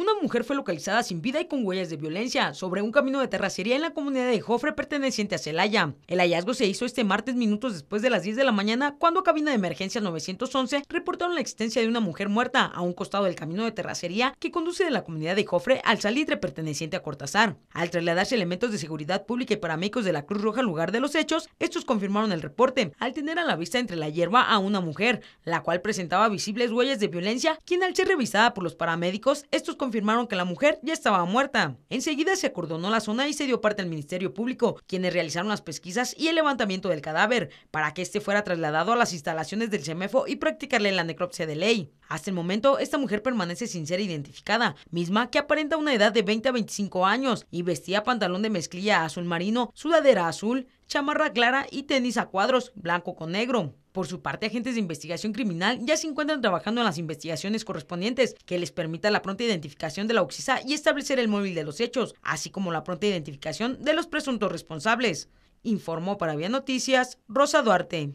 Una mujer fue localizada sin vida y con huellas de violencia sobre un camino de terracería en la comunidad de Jofre perteneciente a Celaya. El hallazgo se hizo este martes minutos después de las 10 de la mañana cuando cabina de emergencia 911 reportaron la existencia de una mujer muerta a un costado del camino de terracería que conduce de la comunidad de Jofre al salitre perteneciente a Cortazar. Al trasladarse elementos de seguridad pública y paramédicos de la Cruz Roja al lugar de los hechos, estos confirmaron el reporte al tener a la vista entre la hierba a una mujer, la cual presentaba visibles huellas de violencia, quien al ser revisada por los paramédicos, estos confirmaron confirmaron que la mujer ya estaba muerta. Enseguida se acordonó la zona y se dio parte al Ministerio Público, quienes realizaron las pesquisas y el levantamiento del cadáver para que este fuera trasladado a las instalaciones del CEMEFO y practicarle la necropsia de ley. Hasta el momento, esta mujer permanece sin ser identificada, misma que aparenta una edad de 20 a 25 años y vestía pantalón de mezclilla azul marino, sudadera azul, chamarra clara y tenis a cuadros, blanco con negro. Por su parte, agentes de investigación criminal ya se encuentran trabajando en las investigaciones correspondientes que les permita la pronta identificación de la Oxisa y establecer el móvil de los hechos, así como la pronta identificación de los presuntos responsables. Informó para Vía Noticias Rosa Duarte.